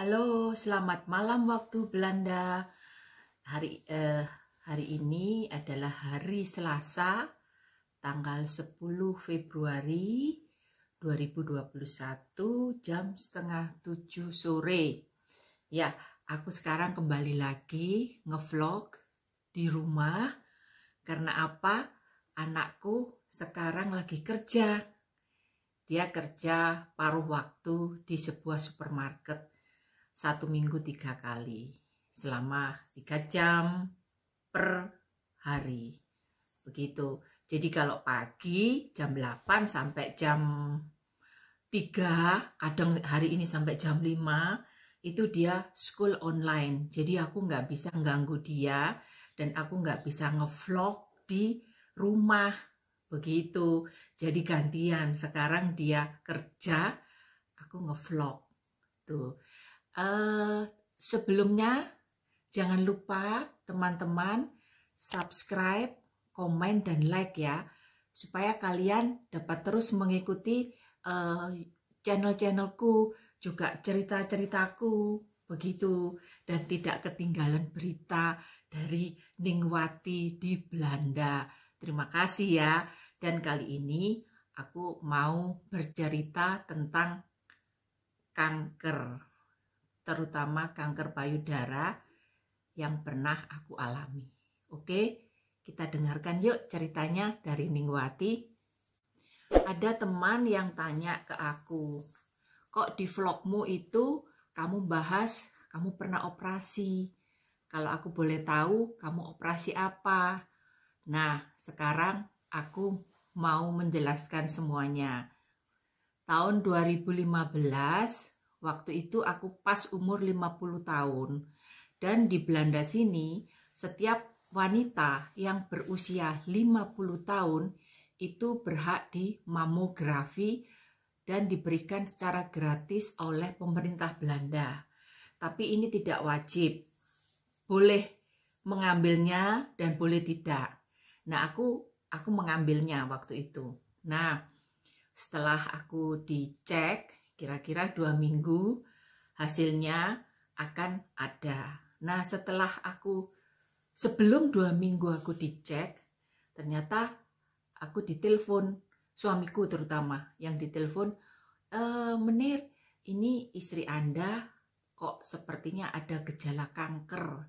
Halo, selamat malam waktu Belanda. Hari eh, hari ini adalah hari Selasa tanggal 10 Februari 2021 jam setengah 7 sore. Ya, aku sekarang kembali lagi ngevlog di rumah karena apa? Anakku sekarang lagi kerja. Dia kerja paruh waktu di sebuah supermarket satu minggu tiga kali selama tiga jam per hari. Begitu. Jadi kalau pagi jam 8 sampai jam 3, kadang hari ini sampai jam 5, itu dia school online. Jadi aku nggak bisa ganggu dia dan aku nggak bisa ngevlog di rumah. Begitu. Jadi gantian. Sekarang dia kerja, aku ngevlog. Tuh. Eh, sebelumnya jangan lupa teman-teman subscribe, komen dan like ya supaya kalian dapat terus mengikuti uh, channel-channelku juga cerita-ceritaku begitu dan tidak ketinggalan berita dari Ningwati di Belanda. Terima kasih ya. Dan kali ini aku mau bercerita tentang kanker terutama kanker payudara yang pernah aku alami. Oke, kita dengarkan yuk ceritanya dari Ningwati. Ada teman yang tanya ke aku, kok di vlogmu itu kamu bahas kamu pernah operasi. Kalau aku boleh tahu kamu operasi apa? Nah, sekarang aku mau menjelaskan semuanya. Tahun 2015 Waktu itu aku pas umur 50 tahun. Dan di Belanda sini, setiap wanita yang berusia 50 tahun itu berhak di mamografi dan diberikan secara gratis oleh pemerintah Belanda. Tapi ini tidak wajib. Boleh mengambilnya dan boleh tidak. Nah, aku aku mengambilnya waktu itu. Nah, setelah aku dicek kira-kira dua minggu hasilnya akan ada. Nah setelah aku sebelum dua minggu aku dicek ternyata aku ditelepon suamiku terutama yang ditelepon e, menir ini istri anda kok sepertinya ada gejala kanker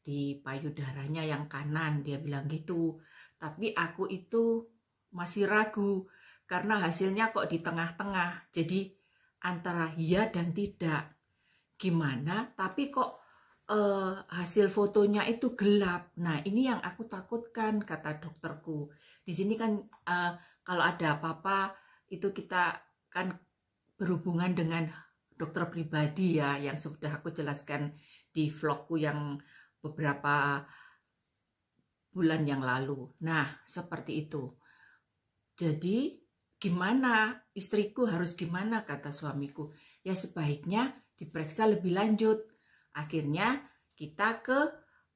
di payudaranya yang kanan dia bilang gitu tapi aku itu masih ragu karena hasilnya kok di tengah-tengah jadi antara ya dan tidak. Gimana? Tapi kok eh, hasil fotonya itu gelap. Nah, ini yang aku takutkan kata dokterku. Di sini kan eh, kalau ada apa-apa itu kita kan berhubungan dengan dokter pribadi ya yang sudah aku jelaskan di vlogku yang beberapa bulan yang lalu. Nah, seperti itu. Jadi Gimana istriku harus gimana kata suamiku. Ya sebaiknya diperiksa lebih lanjut. Akhirnya kita ke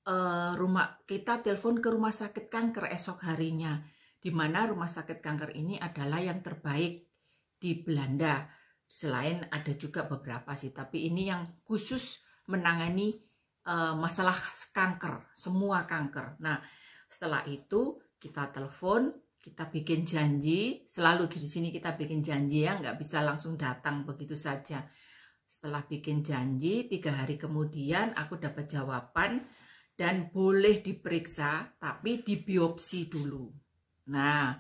uh, rumah kita telepon ke rumah sakit kanker esok harinya. Di mana rumah sakit kanker ini adalah yang terbaik di Belanda. Selain ada juga beberapa sih, tapi ini yang khusus menangani uh, masalah kanker, semua kanker. Nah, setelah itu kita telepon kita bikin janji, selalu di sini kita bikin janji ya, nggak bisa langsung datang begitu saja. Setelah bikin janji, tiga hari kemudian aku dapat jawaban dan boleh diperiksa, tapi di biopsi dulu. Nah,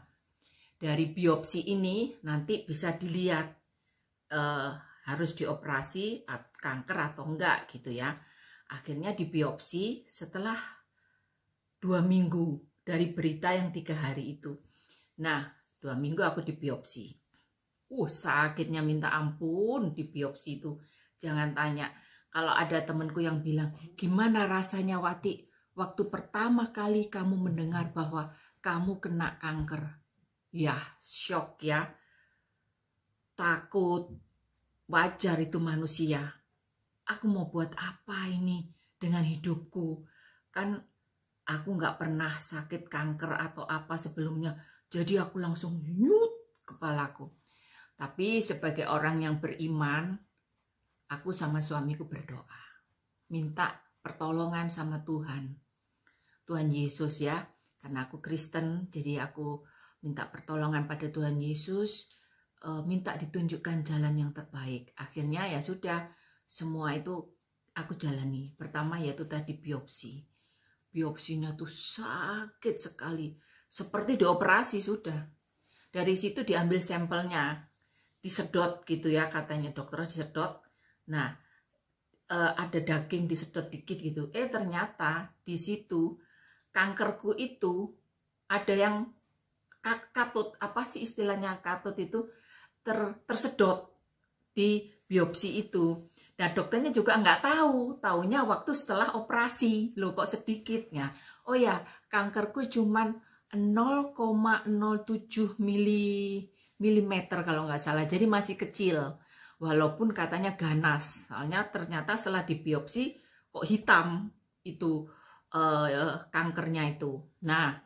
dari biopsi ini nanti bisa dilihat eh, harus dioperasi kanker atau enggak gitu ya. Akhirnya di biopsi setelah dua minggu dari berita yang tiga hari itu Nah, dua minggu aku di biopsi. Uh, sakitnya minta ampun di biopsi itu. Jangan tanya. Kalau ada temanku yang bilang, gimana rasanya Wati waktu pertama kali kamu mendengar bahwa kamu kena kanker? Ya, shock ya. Takut. Wajar itu manusia. Aku mau buat apa ini dengan hidupku? Kan aku nggak pernah sakit kanker atau apa sebelumnya jadi aku langsung nyut kepalaku. Tapi sebagai orang yang beriman, aku sama suamiku berdoa. Minta pertolongan sama Tuhan. Tuhan Yesus ya, karena aku Kristen, jadi aku minta pertolongan pada Tuhan Yesus, eh, minta ditunjukkan jalan yang terbaik. Akhirnya ya sudah, semua itu aku jalani. Pertama yaitu tadi biopsi. Biopsinya tuh sakit sekali seperti dioperasi sudah. Dari situ diambil sampelnya, disedot gitu ya katanya dokternya disedot. Nah, eh, ada daging disedot dikit gitu. Eh ternyata di situ kankerku itu ada yang katut apa sih istilahnya katut itu ter, tersedot di biopsi itu. Nah dokternya juga nggak tahu, taunya waktu setelah operasi. lo kok sedikit Oh ya kankerku cuman 0,07 mili mm kalau nggak salah. Jadi masih kecil. Walaupun katanya ganas. Soalnya ternyata setelah di biopsi kok hitam itu eh, kankernya itu. Nah,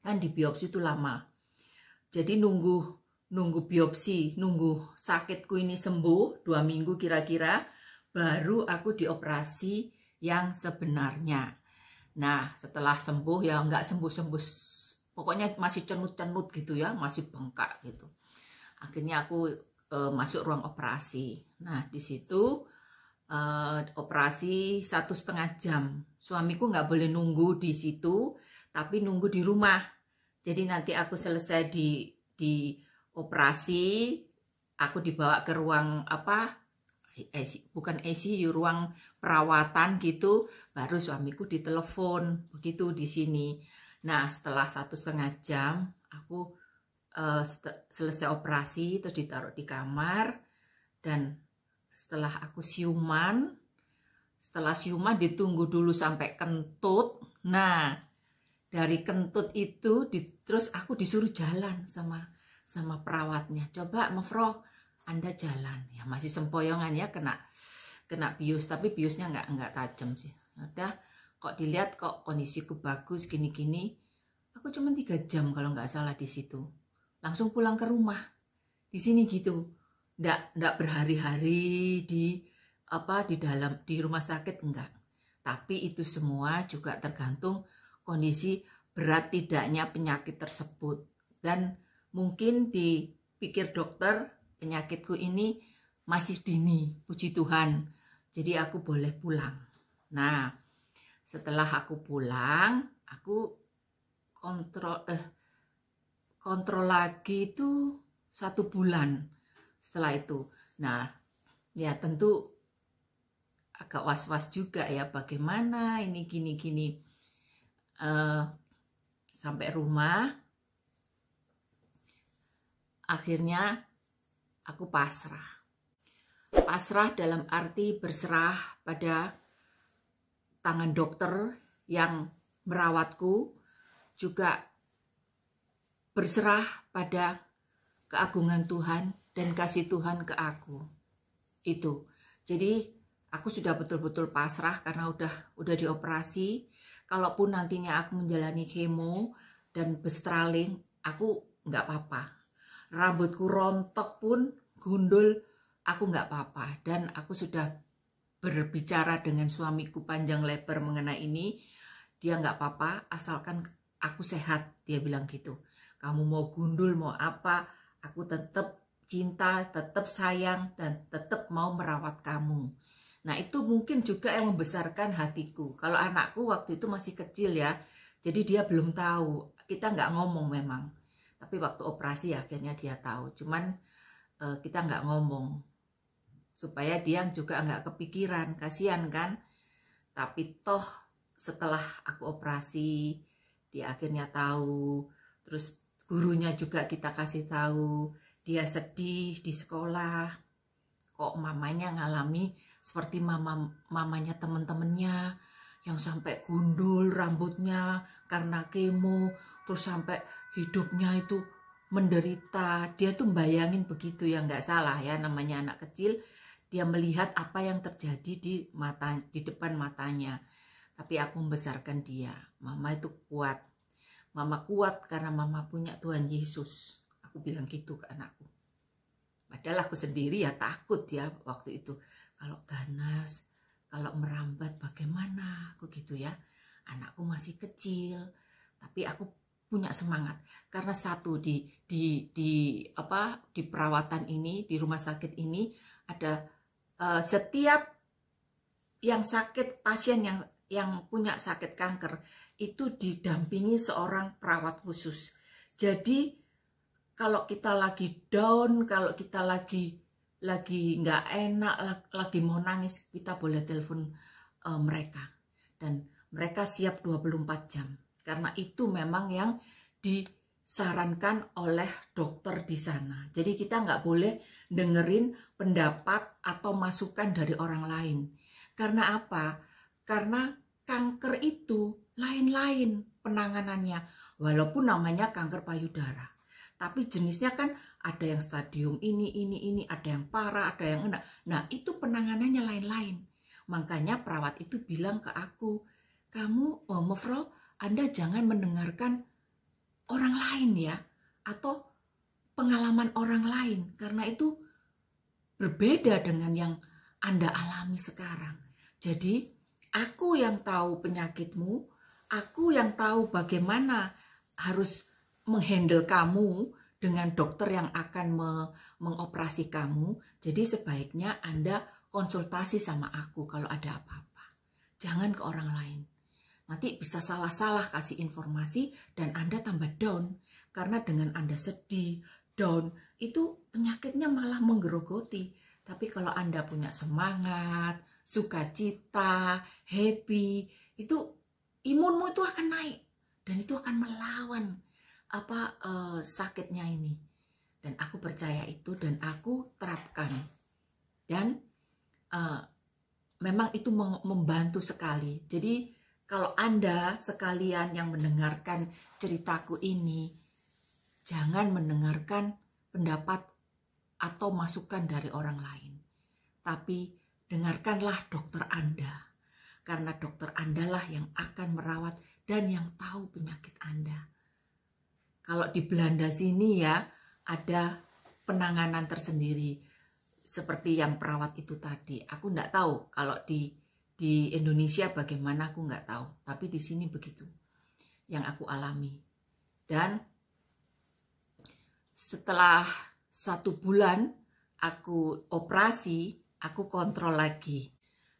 kan di biopsi itu lama. Jadi nunggu nunggu biopsi, nunggu sakitku ini sembuh dua minggu kira-kira, baru aku dioperasi yang sebenarnya. Nah, setelah sembuh ya nggak sembuh-sembuh, pokoknya masih cenut-cenut gitu ya, masih bengkak gitu. Akhirnya aku e, masuk ruang operasi. Nah, di situ e, operasi satu setengah jam. Suamiku nggak boleh nunggu di situ, tapi nunggu di rumah. Jadi nanti aku selesai di di operasi, aku dibawa ke ruang apa bukan ICU ya, ruang perawatan gitu baru suamiku ditelepon begitu di sini nah setelah satu setengah jam aku uh, selesai operasi terus ditaruh di kamar dan setelah aku siuman setelah siuman ditunggu dulu sampai kentut nah dari kentut itu di, terus aku disuruh jalan sama sama perawatnya coba mafroh. Anda jalan ya masih sempoyongan ya kena kena bius tapi biusnya nggak nggak tajam sih udah kok dilihat kok kondisiku bagus gini-gini aku cuma tiga jam kalau nggak salah di situ langsung pulang ke rumah di sini gitu ndak ndak berhari-hari di apa di dalam di rumah sakit enggak tapi itu semua juga tergantung kondisi berat tidaknya penyakit tersebut dan mungkin di pikir dokter penyakitku ini masih dini, puji Tuhan. Jadi aku boleh pulang. Nah, setelah aku pulang, aku kontrol eh kontrol lagi itu satu bulan setelah itu. Nah, ya tentu agak was-was juga ya bagaimana ini gini-gini. Uh, sampai rumah, akhirnya aku pasrah. Pasrah dalam arti berserah pada tangan dokter yang merawatku, juga berserah pada keagungan Tuhan dan kasih Tuhan ke aku. Itu. Jadi aku sudah betul-betul pasrah karena udah udah dioperasi. Kalaupun nantinya aku menjalani kemo dan bestraling, aku nggak apa-apa rambutku rontok pun gundul, aku nggak apa-apa. Dan aku sudah berbicara dengan suamiku panjang lebar mengenai ini, dia nggak apa-apa asalkan aku sehat, dia bilang gitu. Kamu mau gundul, mau apa, aku tetap cinta, tetap sayang, dan tetap mau merawat kamu. Nah itu mungkin juga yang membesarkan hatiku. Kalau anakku waktu itu masih kecil ya, jadi dia belum tahu, kita nggak ngomong memang tapi waktu operasi ya akhirnya dia tahu cuman uh, kita nggak ngomong supaya dia juga nggak kepikiran kasihan kan tapi toh setelah aku operasi dia akhirnya tahu terus gurunya juga kita kasih tahu dia sedih di sekolah kok mamanya ngalami seperti mama mamanya temen-temennya yang sampai gundul rambutnya karena kemo terus sampai hidupnya itu menderita dia tuh bayangin begitu ya nggak salah ya namanya anak kecil dia melihat apa yang terjadi di mata di depan matanya tapi aku membesarkan dia mama itu kuat mama kuat karena mama punya Tuhan Yesus aku bilang gitu ke anakku padahal aku sendiri ya takut ya waktu itu kalau ganas kalau merambat bagaimana aku gitu ya anakku masih kecil tapi aku punya semangat karena satu di di di apa di perawatan ini di rumah sakit ini ada uh, setiap yang sakit pasien yang yang punya sakit kanker itu didampingi seorang perawat khusus. Jadi kalau kita lagi down, kalau kita lagi lagi nggak enak, lagi mau nangis, kita boleh telepon uh, mereka dan mereka siap 24 jam karena itu memang yang disarankan oleh dokter di sana. Jadi kita nggak boleh dengerin pendapat atau masukan dari orang lain. Karena apa? Karena kanker itu lain-lain penanganannya. Walaupun namanya kanker payudara. Tapi jenisnya kan ada yang stadium ini, ini, ini, ada yang parah, ada yang enak. Nah itu penanganannya lain-lain. Makanya perawat itu bilang ke aku, kamu, oh, mufro, anda jangan mendengarkan orang lain ya atau pengalaman orang lain karena itu berbeda dengan yang Anda alami sekarang. Jadi, aku yang tahu penyakitmu, aku yang tahu bagaimana harus menghandle kamu dengan dokter yang akan me mengoperasi kamu. Jadi sebaiknya Anda konsultasi sama aku kalau ada apa-apa. Jangan ke orang lain. Nanti bisa salah-salah kasih informasi dan Anda tambah down. Karena dengan Anda sedih, down, itu penyakitnya malah menggerogoti. Tapi kalau Anda punya semangat, sukacita, happy, itu imunmu itu akan naik. Dan itu akan melawan apa uh, sakitnya ini. Dan aku percaya itu dan aku terapkan. Dan uh, memang itu membantu sekali. Jadi kalau Anda sekalian yang mendengarkan ceritaku ini, jangan mendengarkan pendapat atau masukan dari orang lain. Tapi dengarkanlah dokter Anda. Karena dokter Andalah yang akan merawat dan yang tahu penyakit Anda. Kalau di Belanda sini ya ada penanganan tersendiri seperti yang perawat itu tadi. Aku tidak tahu kalau di di Indonesia bagaimana aku nggak tahu, tapi di sini begitu yang aku alami. Dan setelah satu bulan aku operasi, aku kontrol lagi.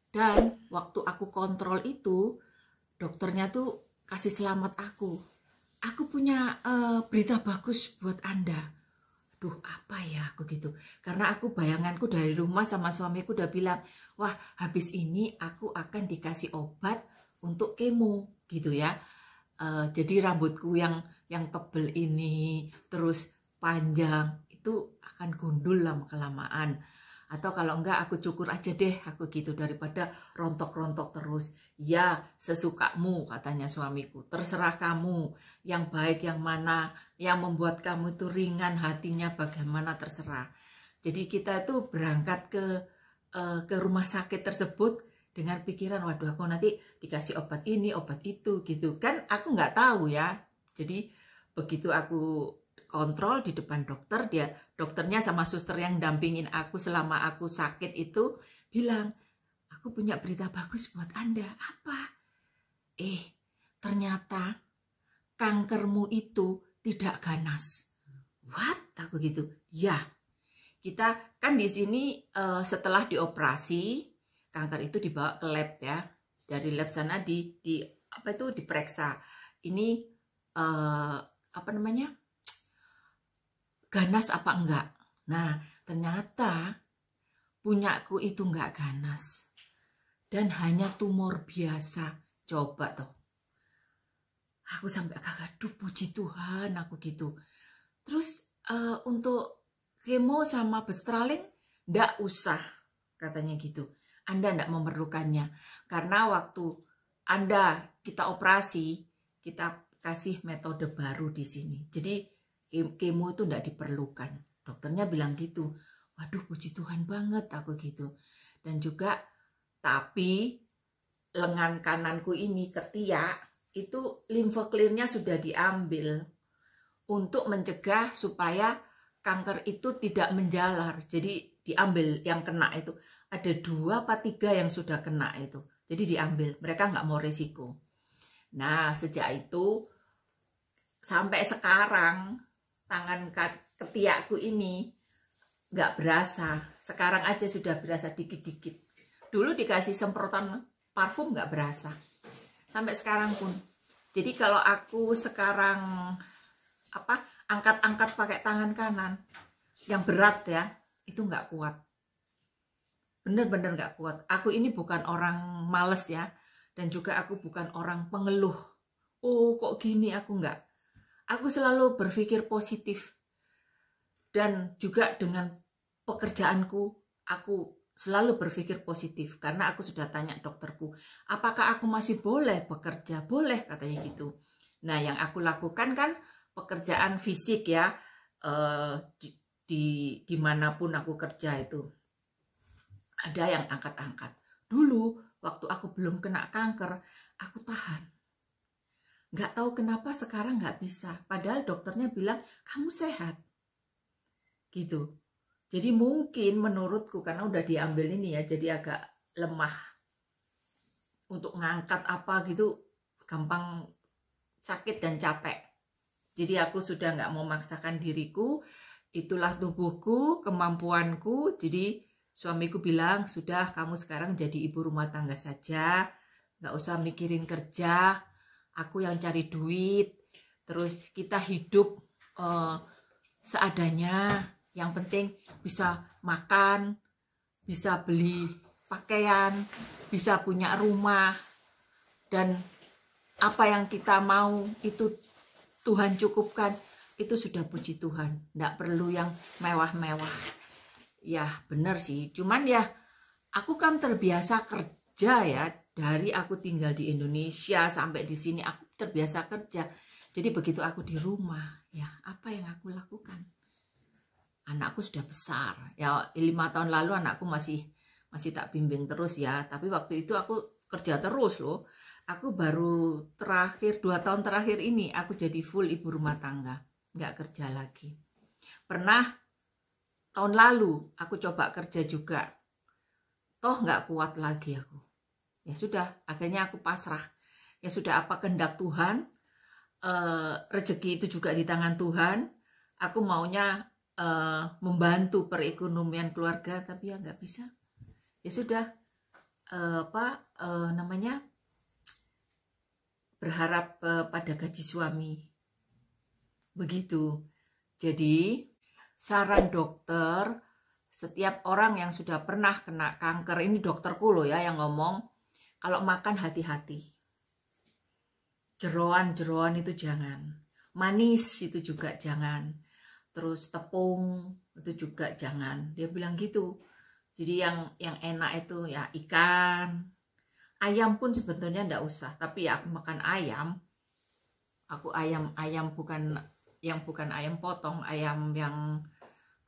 Dan waktu aku kontrol itu, dokternya tuh kasih selamat aku. Aku punya uh, berita bagus buat Anda duh apa ya aku gitu karena aku bayanganku dari rumah sama suamiku udah bilang wah habis ini aku akan dikasih obat untuk kemo gitu ya uh, jadi rambutku yang yang tebel ini terus panjang itu akan gundul lama kelamaan atau kalau enggak aku cukur aja deh aku gitu daripada rontok-rontok terus ya sesukamu katanya suamiku terserah kamu yang baik yang mana yang membuat kamu itu ringan hatinya bagaimana terserah jadi kita itu berangkat ke eh, ke rumah sakit tersebut dengan pikiran waduh aku nanti dikasih obat ini obat itu gitu kan aku nggak tahu ya jadi begitu aku kontrol di depan dokter dia dokternya sama suster yang dampingin aku selama aku sakit itu bilang aku punya berita bagus buat anda apa eh ternyata kankermu itu tidak ganas what aku gitu ya kita kan di sini uh, setelah dioperasi kanker itu dibawa ke lab ya dari lab sana di di apa itu diperiksa ini uh, apa namanya ganas apa enggak. Nah, ternyata punyaku itu enggak ganas. Dan hanya tumor biasa. Coba tuh. Aku sampai kagaduh puji Tuhan aku gitu. Terus uh, untuk kemo sama bestraling ndak usah katanya gitu. Anda ndak memerlukannya karena waktu Anda kita operasi kita kasih metode baru di sini. Jadi kemo itu tidak diperlukan. Dokternya bilang gitu. Waduh puji Tuhan banget aku gitu. Dan juga tapi lengan kananku ini ketiak itu limfoklirnya sudah diambil untuk mencegah supaya kanker itu tidak menjalar. Jadi diambil yang kena itu. Ada dua apa tiga yang sudah kena itu. Jadi diambil, mereka nggak mau resiko. Nah sejak itu sampai sekarang tangan ketiakku ini nggak berasa. Sekarang aja sudah berasa dikit-dikit. Dulu dikasih semprotan parfum nggak berasa. Sampai sekarang pun. Jadi kalau aku sekarang apa angkat-angkat pakai tangan kanan yang berat ya itu nggak kuat bener-bener nggak -bener kuat aku ini bukan orang males ya dan juga aku bukan orang pengeluh oh kok gini aku nggak Aku selalu berpikir positif dan juga dengan pekerjaanku aku selalu berpikir positif karena aku sudah tanya dokterku, apakah aku masih boleh bekerja? Boleh katanya gitu. Nah, yang aku lakukan kan pekerjaan fisik ya eh, di, di dimanapun aku kerja itu ada yang angkat-angkat. Dulu waktu aku belum kena kanker, aku tahan. Nggak tahu kenapa sekarang nggak bisa. Padahal dokternya bilang, kamu sehat. Gitu. Jadi mungkin menurutku, karena udah diambil ini ya, jadi agak lemah. Untuk ngangkat apa gitu, gampang sakit dan capek. Jadi aku sudah nggak mau memaksakan diriku, itulah tubuhku, kemampuanku. Jadi suamiku bilang, sudah kamu sekarang jadi ibu rumah tangga saja, nggak usah mikirin kerja, aku yang cari duit terus kita hidup uh, seadanya yang penting bisa makan bisa beli pakaian bisa punya rumah dan apa yang kita mau itu Tuhan cukupkan itu sudah puji Tuhan tidak perlu yang mewah-mewah ya benar sih cuman ya aku kan terbiasa kerja ya dari aku tinggal di Indonesia sampai di sini aku terbiasa kerja. Jadi begitu aku di rumah, ya apa yang aku lakukan? Anakku sudah besar. Ya lima tahun lalu anakku masih masih tak bimbing terus ya. Tapi waktu itu aku kerja terus loh. Aku baru terakhir dua tahun terakhir ini aku jadi full ibu rumah tangga, nggak kerja lagi. Pernah tahun lalu aku coba kerja juga, toh nggak kuat lagi aku ya sudah akhirnya aku pasrah ya sudah apa kehendak Tuhan eh, rezeki itu juga di tangan Tuhan aku maunya eh, membantu perekonomian keluarga tapi ya nggak bisa ya sudah eh, apa eh, namanya berharap pada gaji suami begitu jadi saran dokter setiap orang yang sudah pernah kena kanker ini dokterku loh ya yang ngomong kalau makan hati-hati. Jeroan-jeroan itu jangan. Manis itu juga jangan. Terus tepung itu juga jangan. Dia bilang gitu. Jadi yang yang enak itu ya ikan, ayam pun sebetulnya tidak usah. Tapi ya aku makan ayam, aku ayam ayam bukan yang bukan ayam potong, ayam yang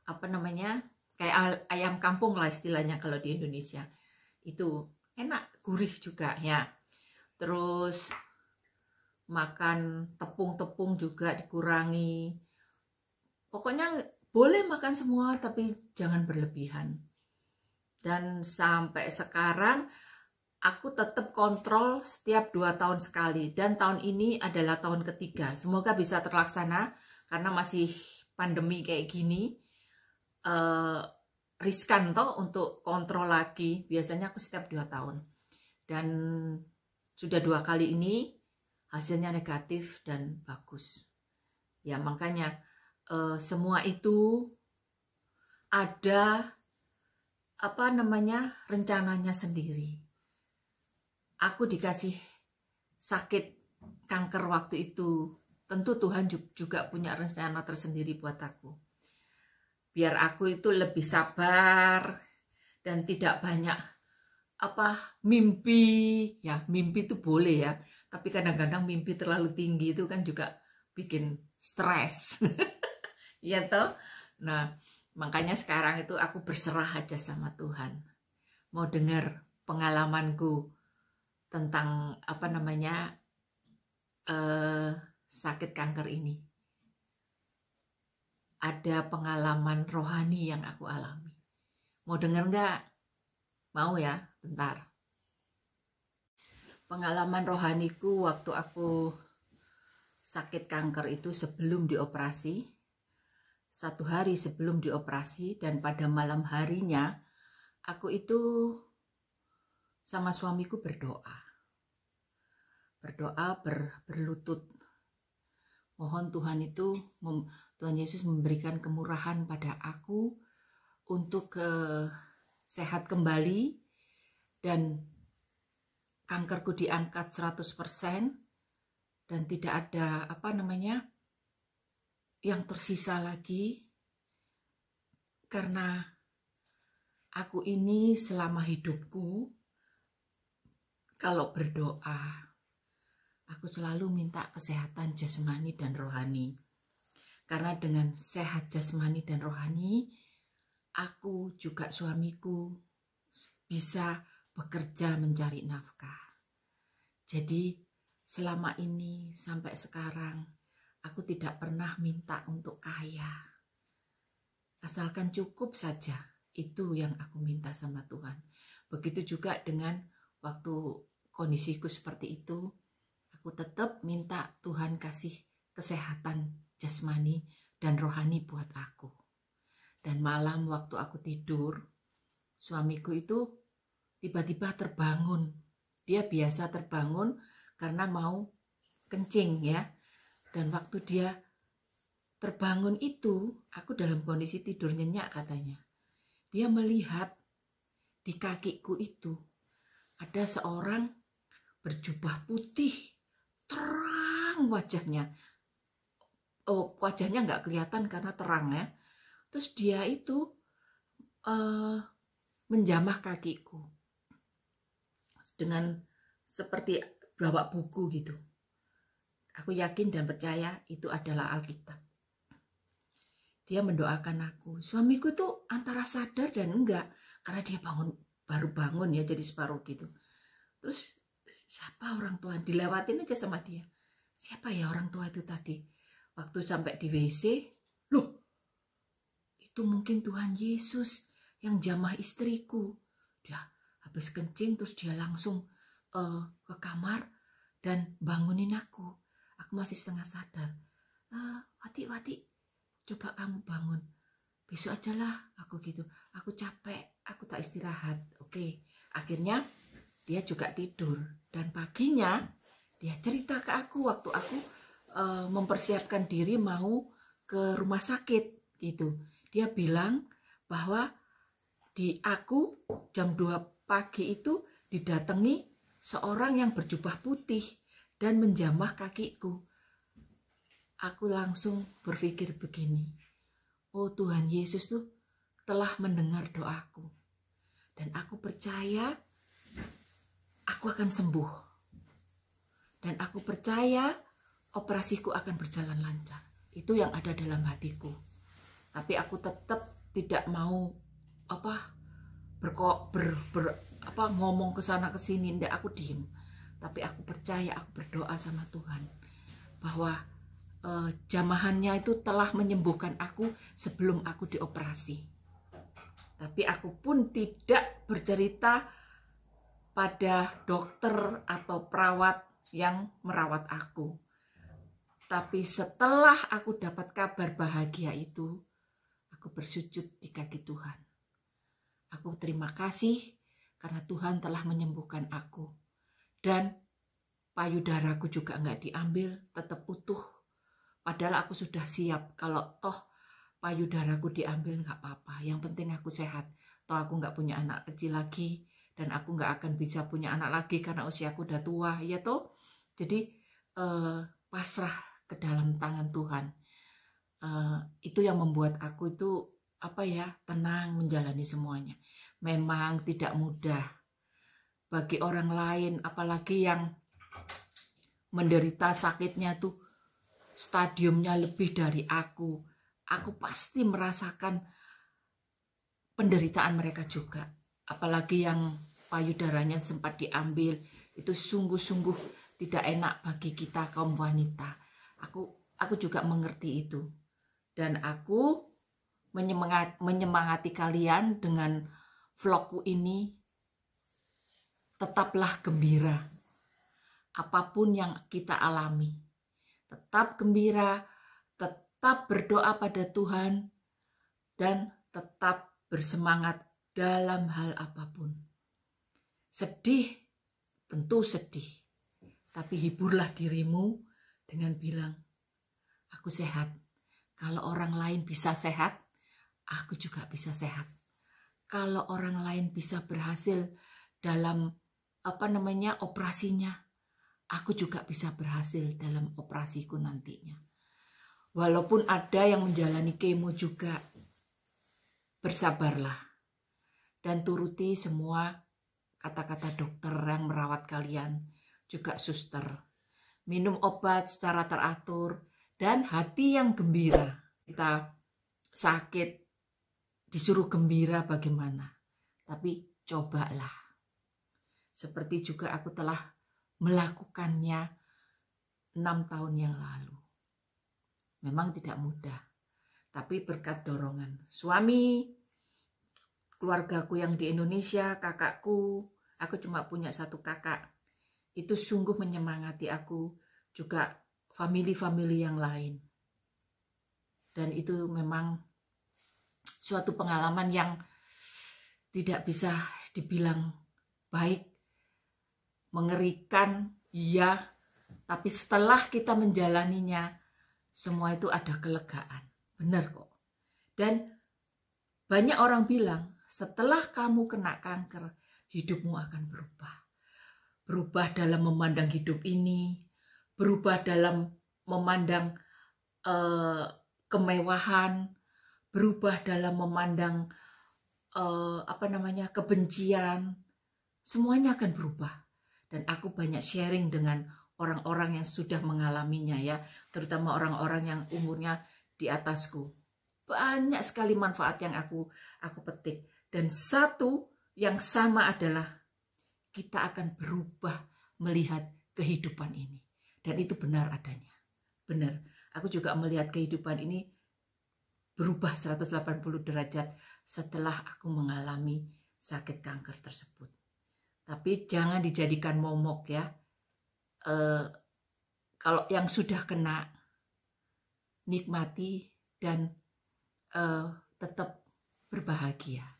apa namanya kayak ayam kampung lah istilahnya kalau di Indonesia itu enak gurih juga ya terus makan tepung-tepung juga dikurangi pokoknya boleh makan semua tapi jangan berlebihan dan sampai sekarang aku tetap kontrol setiap dua tahun sekali dan tahun ini adalah tahun ketiga semoga bisa terlaksana karena masih pandemi kayak gini eh, riskan toh untuk kontrol lagi. Biasanya aku setiap dua tahun. Dan sudah dua kali ini hasilnya negatif dan bagus. Ya makanya eh, semua itu ada apa namanya rencananya sendiri. Aku dikasih sakit kanker waktu itu. Tentu Tuhan juga punya rencana tersendiri buat aku biar aku itu lebih sabar dan tidak banyak apa mimpi ya mimpi itu boleh ya tapi kadang-kadang mimpi terlalu tinggi itu kan juga bikin stres ya toh nah makanya sekarang itu aku berserah aja sama Tuhan mau dengar pengalamanku tentang apa namanya eh, sakit kanker ini ada pengalaman rohani yang aku alami. Mau dengar nggak? Mau ya? Bentar. Pengalaman rohaniku waktu aku sakit kanker itu sebelum dioperasi. Satu hari sebelum dioperasi dan pada malam harinya aku itu sama suamiku berdoa. Berdoa ber, berlutut Mohon Tuhan itu Tuhan Yesus memberikan kemurahan pada aku untuk ke eh, sehat kembali dan kankerku diangkat 100% dan tidak ada apa namanya yang tersisa lagi karena aku ini selama hidupku kalau berdoa aku selalu minta kesehatan jasmani dan rohani. Karena dengan sehat jasmani dan rohani, aku juga suamiku bisa bekerja mencari nafkah. Jadi selama ini sampai sekarang aku tidak pernah minta untuk kaya. Asalkan cukup saja, itu yang aku minta sama Tuhan. Begitu juga dengan waktu kondisiku seperti itu, aku tetap minta Tuhan kasih kesehatan jasmani dan rohani buat aku. Dan malam waktu aku tidur, suamiku itu tiba-tiba terbangun. Dia biasa terbangun karena mau kencing ya. Dan waktu dia terbangun itu, aku dalam kondisi tidur nyenyak katanya. Dia melihat di kakiku itu ada seorang berjubah putih terang wajahnya. Oh, wajahnya nggak kelihatan karena terang ya. Terus dia itu uh, menjamah kakiku dengan seperti bawa buku gitu. Aku yakin dan percaya itu adalah Alkitab. Dia mendoakan aku. Suamiku tuh antara sadar dan enggak karena dia bangun baru bangun ya jadi separuh gitu. Terus siapa orang tua dilewatin aja sama dia siapa ya orang tua itu tadi waktu sampai di WC loh itu mungkin Tuhan Yesus yang jamah istriku dia habis kencing terus dia langsung uh, ke kamar dan bangunin aku aku masih setengah sadar uh, Wati Wati coba kamu bangun besok ajalah aku gitu aku capek aku tak istirahat oke okay. akhirnya dia juga tidur dan paginya dia cerita ke aku waktu aku e, mempersiapkan diri mau ke rumah sakit gitu dia bilang bahwa di aku jam 2 pagi itu didatangi seorang yang berjubah putih dan menjamah kakiku aku langsung berpikir begini oh Tuhan Yesus tuh telah mendengar doaku dan aku percaya aku akan sembuh. Dan aku percaya operasiku akan berjalan lancar. Itu yang ada dalam hatiku. Tapi aku tetap tidak mau apa berkok ber, ber apa ngomong ke sana ke sini ndak aku diem tapi aku percaya aku berdoa sama Tuhan bahwa eh, jamahannya itu telah menyembuhkan aku sebelum aku dioperasi tapi aku pun tidak bercerita pada dokter atau perawat yang merawat aku. Tapi setelah aku dapat kabar bahagia itu, aku bersujud di kaki Tuhan. Aku terima kasih karena Tuhan telah menyembuhkan aku. Dan payudaraku juga nggak diambil, tetap utuh. Padahal aku sudah siap kalau toh payudaraku diambil nggak apa-apa. Yang penting aku sehat. Toh aku nggak punya anak kecil lagi dan aku nggak akan bisa punya anak lagi karena usiaku udah tua ya toh jadi uh, pasrah ke dalam tangan Tuhan uh, itu yang membuat aku itu apa ya tenang menjalani semuanya memang tidak mudah bagi orang lain apalagi yang menderita sakitnya tuh stadiumnya lebih dari aku aku pasti merasakan penderitaan mereka juga apalagi yang payudaranya sempat diambil itu sungguh-sungguh tidak enak bagi kita kaum wanita. Aku aku juga mengerti itu. Dan aku menyemangat, menyemangati kalian dengan vlogku ini. Tetaplah gembira. Apapun yang kita alami. Tetap gembira, tetap berdoa pada Tuhan dan tetap bersemangat dalam hal apapun. Sedih, tentu sedih. Tapi hiburlah dirimu dengan bilang, aku sehat. Kalau orang lain bisa sehat, aku juga bisa sehat. Kalau orang lain bisa berhasil dalam apa namanya operasinya, aku juga bisa berhasil dalam operasiku nantinya. Walaupun ada yang menjalani kemo juga, bersabarlah dan turuti semua kata-kata dokter yang merawat kalian, juga suster. Minum obat secara teratur dan hati yang gembira. Kita sakit disuruh gembira bagaimana? Tapi cobalah. Seperti juga aku telah melakukannya enam tahun yang lalu. Memang tidak mudah, tapi berkat dorongan suami, keluargaku yang di Indonesia, kakakku, aku cuma punya satu kakak. Itu sungguh menyemangati aku, juga family-family yang lain. Dan itu memang suatu pengalaman yang tidak bisa dibilang baik, mengerikan, iya, tapi setelah kita menjalaninya, semua itu ada kelegaan. Benar kok. Dan banyak orang bilang, setelah kamu kena kanker, hidupmu akan berubah. Berubah dalam memandang hidup ini, berubah dalam memandang uh, kemewahan, berubah dalam memandang uh, apa namanya kebencian. Semuanya akan berubah. Dan aku banyak sharing dengan orang-orang yang sudah mengalaminya ya, terutama orang-orang yang umurnya di atasku. Banyak sekali manfaat yang aku aku petik dan satu yang sama adalah kita akan berubah melihat kehidupan ini. Dan itu benar adanya. Benar. Aku juga melihat kehidupan ini berubah 180 derajat setelah aku mengalami sakit kanker tersebut. Tapi jangan dijadikan momok ya. E, kalau yang sudah kena, nikmati dan e, tetap berbahagia.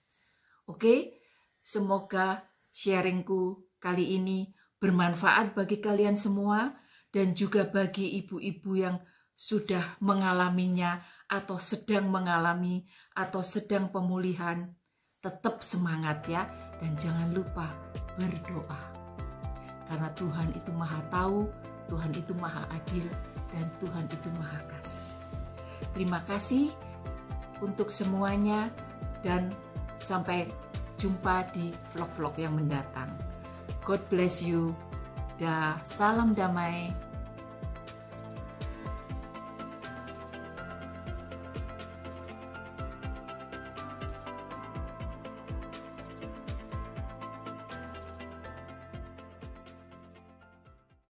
Oke, semoga sharingku kali ini bermanfaat bagi kalian semua dan juga bagi ibu-ibu yang sudah mengalaminya atau sedang mengalami atau sedang pemulihan. Tetap semangat ya dan jangan lupa berdoa. Karena Tuhan itu maha tahu, Tuhan itu maha adil, dan Tuhan itu maha kasih. Terima kasih untuk semuanya dan Sampai jumpa di vlog-vlog yang mendatang. God bless you. Da, salam damai.